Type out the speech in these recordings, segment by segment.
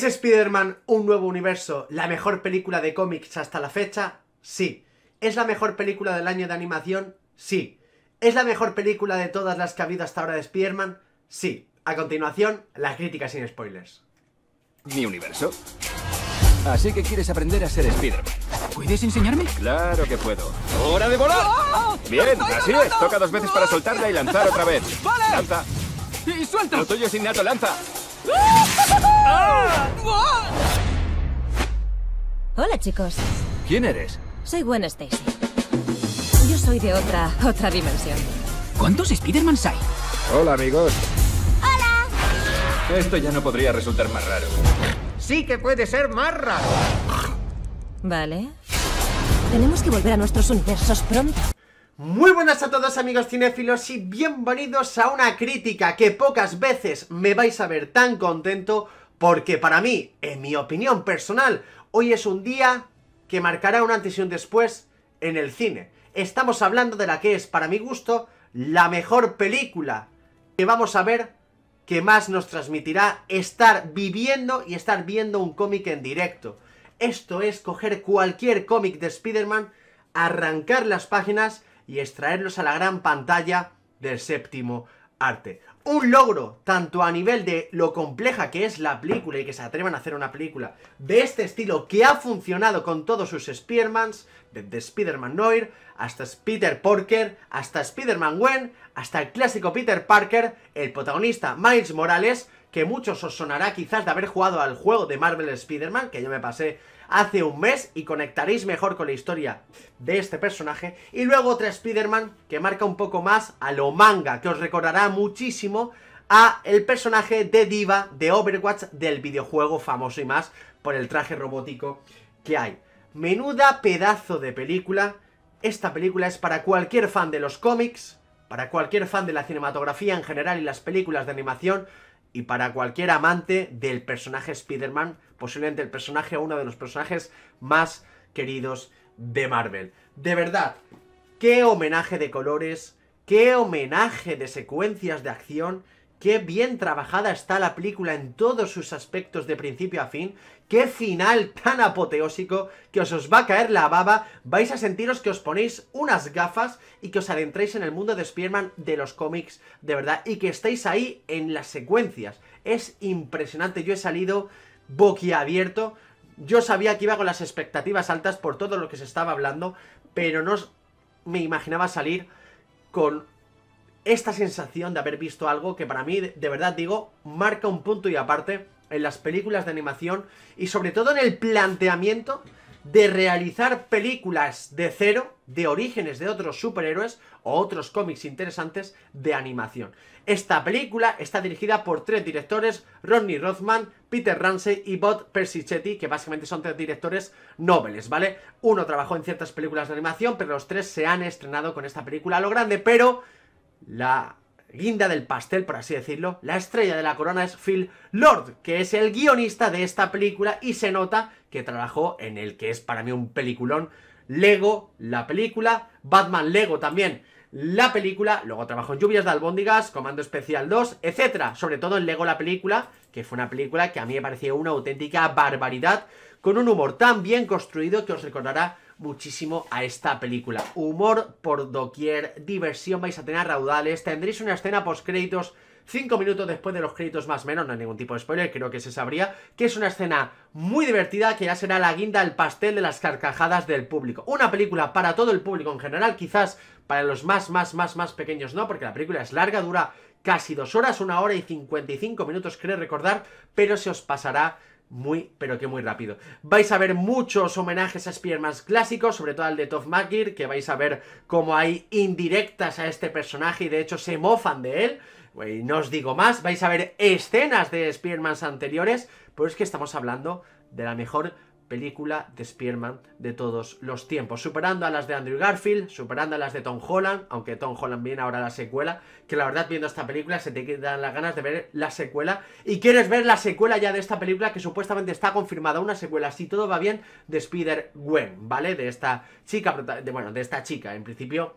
¿Es Spider-Man un nuevo universo la mejor película de cómics hasta la fecha? Sí. ¿Es la mejor película del año de animación? Sí. ¿Es la mejor película de todas las que ha habido hasta ahora de Spider-Man? Sí. A continuación, la crítica sin spoilers. Mi universo. Así que quieres aprender a ser spider ¿Puedes enseñarme? Claro que puedo. ¡Hora de volar! ¡Oh! Bien, así es. Toca dos veces para soltarla y lanzar otra vez. ¡Y suelta! Lo tuyo lanza. ¡Ah! Ah. Hola, chicos. ¿Quién eres? Soy Gwen Stacy. Yo soy de otra, otra dimensión. ¿Cuántos hay? Hola, amigos. ¡Hola! Esto ya no podría resultar más raro. Sí que puede ser más raro. Vale. Tenemos que volver a nuestros universos pronto. Muy buenas a todos amigos cinéfilos y bienvenidos a una crítica que pocas veces me vais a ver tan contento porque para mí, en mi opinión personal, hoy es un día que marcará un antes y un después en el cine. Estamos hablando de la que es, para mi gusto, la mejor película que vamos a ver que más nos transmitirá estar viviendo y estar viendo un cómic en directo. Esto es coger cualquier cómic de Spider-Man, arrancar las páginas y extraerlos a la gran pantalla del séptimo arte un logro, tanto a nivel de lo compleja que es la película y que se atrevan a hacer una película de este estilo que ha funcionado con todos sus Spearmans, desde Spider-Man Noir hasta Peter Parker, hasta Spider-Man Gwen, hasta el clásico Peter Parker, el protagonista Miles Morales, que muchos os sonará quizás de haber jugado al juego de Marvel Spider-Man, que yo me pasé hace un mes y conectaréis mejor con la historia de este personaje. Y luego otra Spider-Man que marca un poco más a lo manga, que os recordará muchísimo a el personaje de Diva de Overwatch del videojuego famoso y más por el traje robótico que hay. Menuda pedazo de película. Esta película es para cualquier fan de los cómics, para cualquier fan de la cinematografía en general y las películas de animación, y para cualquier amante del personaje Spider-Man, posiblemente el personaje uno de los personajes más queridos de Marvel. De verdad, qué homenaje de colores, qué homenaje de secuencias de acción Qué bien trabajada está la película en todos sus aspectos de principio a fin. Qué final tan apoteósico que os, os va a caer la baba. Vais a sentiros que os ponéis unas gafas y que os adentréis en el mundo de Spearman de los cómics, de verdad. Y que estéis ahí en las secuencias. Es impresionante. Yo he salido boquiabierto. Yo sabía que iba con las expectativas altas por todo lo que se estaba hablando, pero no me imaginaba salir con esta sensación de haber visto algo que para mí, de verdad digo, marca un punto y aparte en las películas de animación y sobre todo en el planteamiento de realizar películas de cero, de orígenes de otros superhéroes o otros cómics interesantes de animación. Esta película está dirigida por tres directores, Rodney Rothman, Peter Ramsey y Bob Persichetti, que básicamente son tres directores nobles ¿vale? Uno trabajó en ciertas películas de animación, pero los tres se han estrenado con esta película a lo grande, pero la guinda del pastel, por así decirlo, la estrella de la corona es Phil Lord, que es el guionista de esta película y se nota que trabajó en el que es para mí un peliculón, Lego, la película, Batman Lego también, la película, luego trabajó en Lluvias de Albóndigas, Comando Especial 2, etcétera, sobre todo en Lego la película, que fue una película que a mí me pareció una auténtica barbaridad, con un humor tan bien construido que os recordará muchísimo a esta película. Humor por doquier, diversión vais a tener raudales, tendréis una escena post créditos 5 minutos después de los créditos más o menos, no hay ningún tipo de spoiler, creo que se sabría, que es una escena muy divertida que ya será la guinda del pastel de las carcajadas del público. Una película para todo el público en general, quizás para los más, más, más, más pequeños no, porque la película es larga, dura casi dos horas, una hora y 55 minutos, creo recordar, pero se os pasará muy, pero que muy rápido. Vais a ver muchos homenajes a spider clásicos, sobre todo al de Toff Maguire, que vais a ver cómo hay indirectas a este personaje y de hecho se mofan de él. no os digo más, vais a ver escenas de spider anteriores, pero es que estamos hablando de la mejor película de Spearman de todos los tiempos, superando a las de Andrew Garfield, superando a las de Tom Holland, aunque Tom Holland viene ahora a la secuela, que la verdad viendo esta película se te quedan las ganas de ver la secuela y quieres ver la secuela ya de esta película que supuestamente está confirmada, una secuela, si todo va bien, de Spider-Gwen, ¿vale? De esta chica, bueno, de esta chica, en principio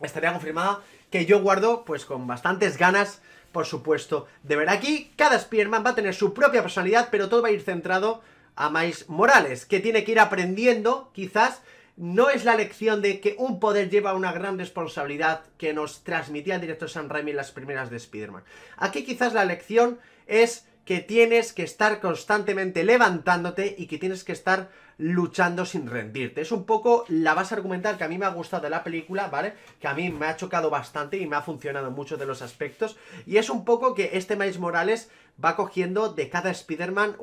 estaría confirmada que yo guardo pues con bastantes ganas por supuesto, de ver aquí. Cada Spider-Man va a tener su propia personalidad, pero todo va a ir centrado a Mais Morales, que tiene que ir aprendiendo, quizás, no es la lección de que un poder lleva una gran responsabilidad que nos transmitía el director Sam Raimi en las primeras de Spider-Man. Aquí quizás la lección es que tienes que estar constantemente levantándote y que tienes que estar luchando sin rendirte. Es un poco la base argumental que a mí me ha gustado de la película, ¿vale? Que a mí me ha chocado bastante y me ha funcionado en muchos de los aspectos. Y es un poco que este Miles Morales va cogiendo de cada Spider-Man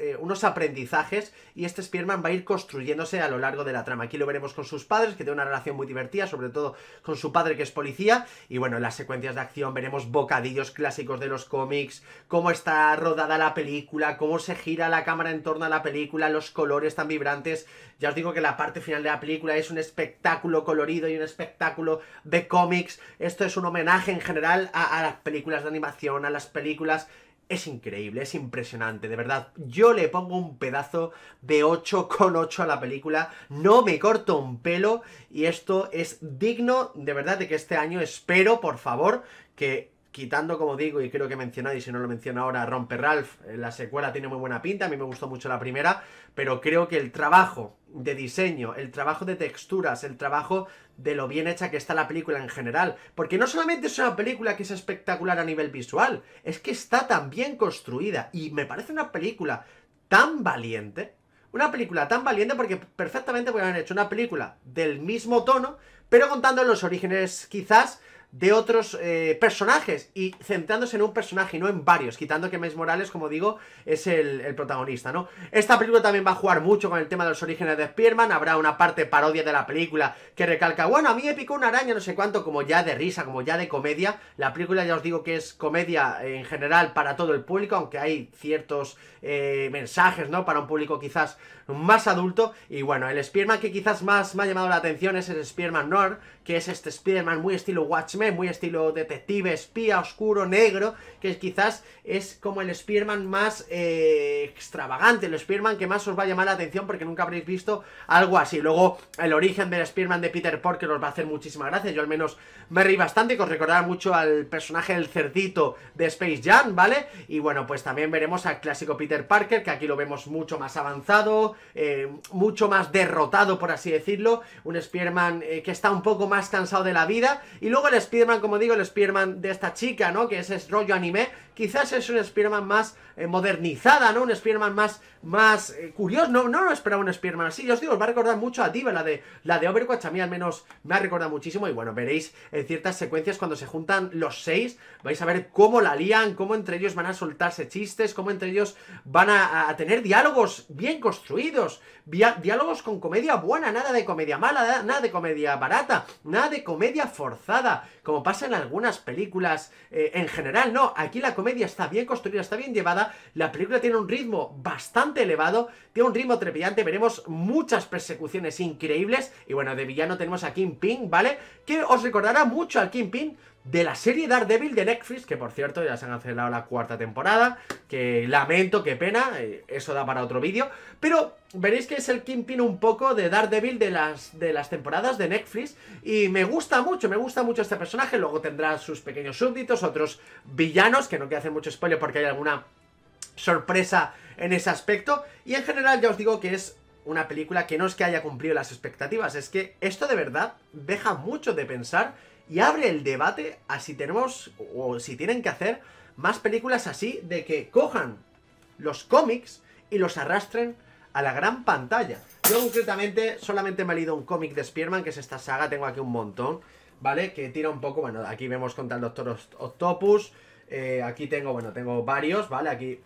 eh, unos aprendizajes y este Spider-Man va a ir construyéndose a lo largo de la trama. Aquí lo veremos con sus padres, que tiene una relación muy divertida, sobre todo con su padre que es policía, y bueno, en las secuencias de acción veremos bocadillos clásicos de los cómics, cómo está rodada la película, cómo se gira la cámara en torno a la película, los colores tan vibrantes. Ya os digo que la parte final de la película es un espectáculo colorido y un espectáculo de cómics. Esto es un homenaje en general a las películas de animación, a las películas es increíble, es impresionante, de verdad. Yo le pongo un pedazo de 8,8 a la película, no me corto un pelo y esto es digno, de verdad, de que este año espero, por favor, que Quitando, como digo, y creo que he mencionado, y si no lo menciono ahora, Romper Ralph, eh, la secuela tiene muy buena pinta, a mí me gustó mucho la primera, pero creo que el trabajo de diseño, el trabajo de texturas, el trabajo de lo bien hecha que está la película en general. Porque no solamente es una película que es espectacular a nivel visual, es que está tan bien construida y me parece una película tan valiente, una película tan valiente porque perfectamente podrían hecho una película del mismo tono, pero contando los orígenes quizás de otros eh, personajes y centrándose en un personaje y no en varios, quitando que Miles Morales, como digo, es el, protagonista, ¿no? Esta película también va a jugar mucho con el tema de los orígenes de Spearman, habrá una parte parodia de la película que recalca, bueno, a mí me picó una araña, no sé cuánto, como ya de risa, como ya de comedia, la película ya os digo que es comedia eh, en general para todo el público, aunque hay ciertos eh, mensajes, ¿no? Para un público quizás más adulto. Y bueno, el Spearman que quizás más me ha llamado la atención es el Spearman Nord, que es este Spearman muy estilo Watchmen, muy estilo detective, espía, oscuro, negro, que quizás es como el Spearman más eh, extravagante, el Spearman que más os va a llamar la atención porque nunca habréis visto algo así. Luego, el origen del Spearman de Peter Parker os va a hacer muchísimas gracias, yo al menos me reí bastante, que os recordará mucho al personaje del cerdito de Space Jam, ¿vale? Y bueno, pues también veremos al clásico Peter Parker, que aquí lo vemos mucho más avanzado, eh, mucho más derrotado, por así decirlo. Un Spearman eh, que está un poco más cansado de la vida. Y luego el Spearman, como digo, el Spearman de esta chica, ¿no? Que es, rollo anime. Quizás es un Spearman más eh, modernizada, ¿no? Un Spearman más, más curioso. No, no lo esperaba un Spearman así. os digo, os va a recordar mucho a Diva, la de, la de Overwatch. A mí al menos me ha recordado muchísimo. Y bueno, veréis en ciertas secuencias cuando se juntan los seis. Vais a ver cómo la lían, cómo entre ellos van a soltarse chistes, cómo entre ellos van a tener diálogos bien construidos diálogos con comedia buena, nada de comedia mala, nada de comedia barata, nada de comedia forzada, como pasa en algunas películas eh, en general. No, aquí la comedia está bien construida, está bien llevada, la película tiene un ritmo bastante elevado, tiene un ritmo trepidante, veremos muchas persecuciones increíbles, y bueno, de villano tenemos a Kingpin, ¿vale? Que os recordará mucho al Kingpin, de la serie Daredevil de Netflix, que por cierto ya se han cancelado la cuarta temporada, que lamento, qué pena, eh, eso da para otro vídeo, pero veréis que es el Kingpin un poco de Daredevil de las, de las temporadas de Netflix y me gusta mucho, me gusta mucho este personaje, luego tendrá sus pequeños súbditos, otros villanos, que no quiero hacer mucho spoiler porque hay alguna sorpresa en ese aspecto, y en general ya os digo que es una película que no es que haya cumplido las expectativas, es que esto de verdad deja mucho de pensar y abre el debate a si tenemos o si tienen que hacer más películas así de que cojan los cómics y los arrastren a la gran pantalla. Yo concretamente solamente me he leído un cómic de Spearman, que es esta saga, tengo aquí un montón, ¿vale? Que tira un poco, bueno, aquí vemos contra el Doctor Octopus, eh, aquí tengo, bueno, tengo varios, ¿vale? Aquí,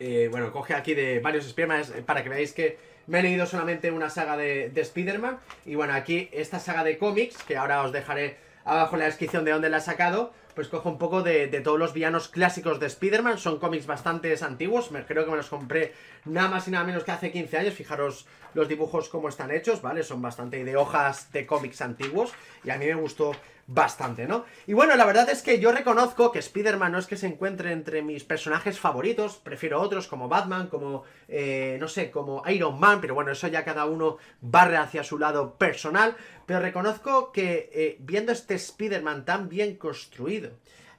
eh, bueno, coge aquí de varios Spearman para que veáis que me he leído solamente una saga de, Spider-Man. Y bueno, aquí esta saga de cómics, que ahora os dejaré abajo en la descripción de dónde la he sacado, pues cojo un poco de, todos los villanos clásicos de Spider-Man. Son cómics bastante antiguos, me, creo que me los compré nada más y nada menos que hace 15 años. Fijaros los dibujos como están hechos, ¿vale? Son bastante de hojas de cómics antiguos y a mí me gustó bastante, ¿no? Y bueno, la verdad es que yo reconozco que Spider-Man no es que se encuentre entre mis personajes favoritos, prefiero otros como Batman, como, eh, no sé, como Iron Man, pero bueno, eso ya cada uno barre hacia su lado personal, pero reconozco que eh, viendo este Spider-Man tan bien construido,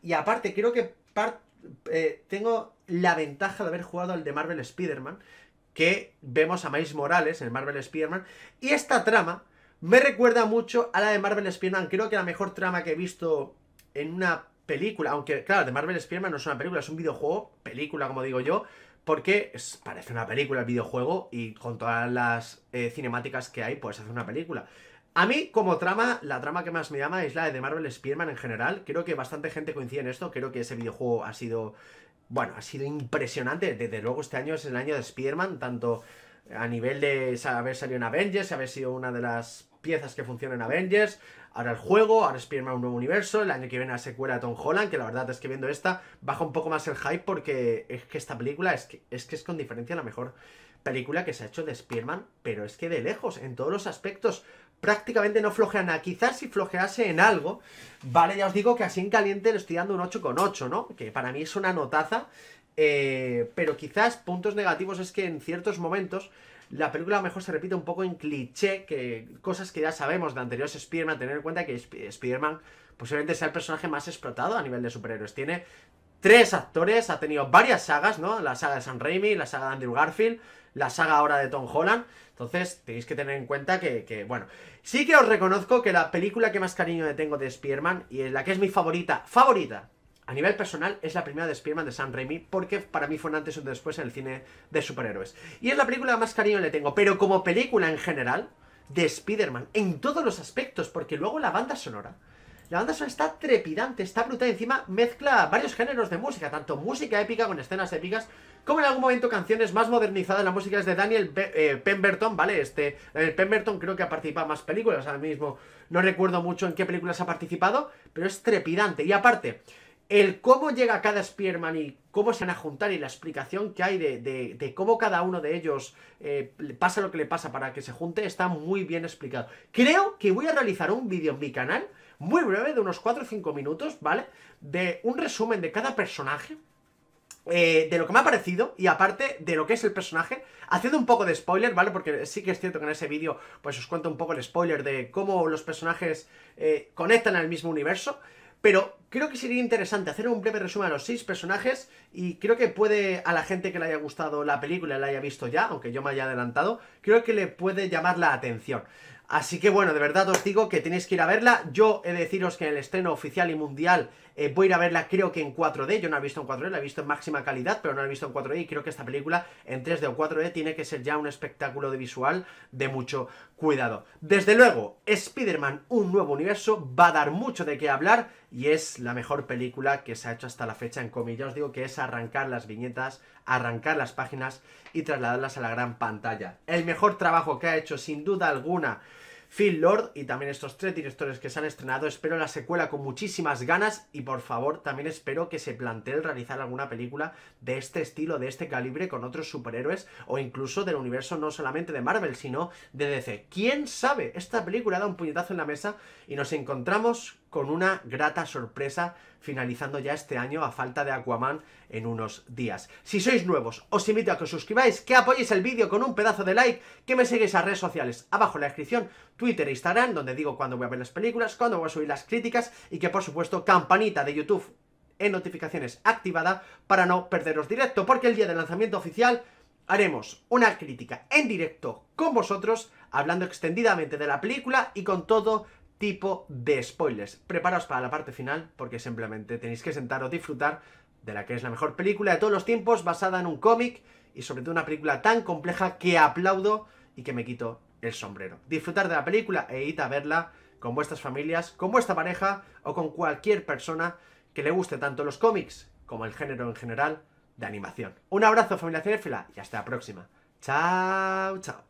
y aparte creo que eh, tengo la ventaja de haber jugado al de Marvel Spider-Man, que vemos a Miles Morales en Marvel Spider-Man, y esta trama me recuerda mucho a la de Marvel spider Creo que la mejor trama que he visto en una película, aunque claro, de Marvel spider no es una película, es un videojuego, película como digo yo, porque es, parece una película el videojuego y con todas las eh, cinemáticas que hay puedes hacer una película. A mí, como trama, la trama que más me llama es la de Marvel spider en general. Creo que bastante gente coincide en esto. Creo que ese videojuego ha sido. Bueno, ha sido impresionante. Desde luego, este año es el año de spider tanto a nivel de haber salido en Avengers, haber sido una de las piezas que funciona en Avengers, ahora el juego, ahora Spearman un nuevo universo, el año que viene la secuela de Tom Holland, que la verdad es que viendo esta baja un poco más el hype porque es que esta película es que es, que es con diferencia la mejor película que se ha hecho de Spearman, pero es que de lejos, en todos los aspectos, prácticamente no flojea nada. Quizás si flojease en algo, vale, ya os digo que así en caliente le estoy dando un 8,8, ¿no? Que para mí es una notaza eh, pero quizás puntos negativos es que en ciertos momentos la película a lo mejor se repite un poco en cliché, que cosas que ya sabemos de anteriores Spider-Man, tener en cuenta que spearman posiblemente sea el personaje más explotado a nivel de superhéroes. Tiene tres actores, ha tenido varias sagas, ¿no? La saga de Sam Raimi, la saga de Andrew Garfield, la saga ahora de Tom Holland. Entonces, tenéis que tener en cuenta que, bueno, sí que os reconozco que la película que más cariño le tengo de spider y es la que es mi favorita, favorita a nivel personal, es la primera de Spider-Man de Sam Raimi, porque para mí fue un antes o después en el cine de superhéroes. Y es la película más cariño le tengo, pero como película en general, de Spider-Man, en todos los aspectos, porque luego la banda sonora. La banda sonora está trepidante, está brutal, encima mezcla varios géneros de música, tanto música épica con escenas épicas, como en algún momento canciones más modernizadas, la música es de Daniel eh, Pemberton, ¿vale? Este, Daniel eh, Pemberton creo que ha participado en más películas ahora mismo, no recuerdo mucho en qué películas ha participado, pero es trepidante. Y aparte, el cómo llega cada Spearman y cómo se van a juntar y la explicación que hay de, cómo cada uno de ellos eh, pasa lo que le pasa para que se junte está muy bien explicado. Creo que voy a realizar un vídeo en mi canal, muy breve, de unos 4 o 5 minutos, ¿vale? De un resumen de cada personaje. Eh, de lo que me ha parecido y aparte de lo que es el personaje, haciendo un poco de spoiler, ¿vale? Porque sí que es cierto que en ese vídeo pues os cuento un poco el spoiler de cómo los personajes eh, conectan al mismo universo, pero creo que sería interesante hacer un breve resumen de los seis personajes y creo que puede a la gente que le haya gustado la película, la haya visto ya, aunque yo me haya adelantado, creo que le puede llamar la atención. Así que bueno, de verdad os digo que tenéis que ir a verla. Yo he de deciros que en el estreno oficial y mundial eh, voy a ir a verla creo que en 4D. Yo no la he visto en 4D, la he visto en máxima calidad, pero no la he visto en 4D y creo que esta película en 3D o 4D tiene que ser ya un espectáculo de visual de mucho cuidado. Desde luego, Spider-Man, un nuevo universo, va a dar mucho de qué hablar y es la mejor película que se ha hecho hasta la fecha en comillas os digo que es arrancar las viñetas, arrancar las páginas y trasladarlas a la gran pantalla. El mejor trabajo que ha hecho, sin duda alguna, Phil Lord y también estos tres directores que se han estrenado. Espero la secuela con muchísimas ganas y por favor también espero que se plantee el realizar alguna película de este estilo, de este calibre con otros superhéroes o incluso del universo no solamente de Marvel sino de DC. ¿Quién sabe? Esta película da un puñetazo en la mesa y nos encontramos con una grata sorpresa finalizando ya este año a falta de Aquaman en unos días. Si sois nuevos, os invito a que os suscribáis, que apoyéis el vídeo con un pedazo de like, que me seguís a redes sociales abajo en la descripción, Twitter e Instagram, donde digo cuándo voy a ver las películas, cuándo voy a subir las críticas y que por supuesto campanita de YouTube en notificaciones activada para no perderos directo, porque el día del lanzamiento oficial haremos una crítica en directo con vosotros, hablando extendidamente de la película y con todo tipo de spoilers. Preparaos para la parte final porque simplemente tenéis que sentaros, disfrutar de la que es la mejor película de todos los tiempos, basada en un cómic y sobre todo una película tan compleja que aplaudo y que me quito el sombrero. Disfrutar de la película e id a verla con vuestras familias, con vuestra pareja o con cualquier persona que le guste tanto los cómics como el género en general de animación. Un abrazo familia Cinefila, y hasta la próxima. Chao, chao.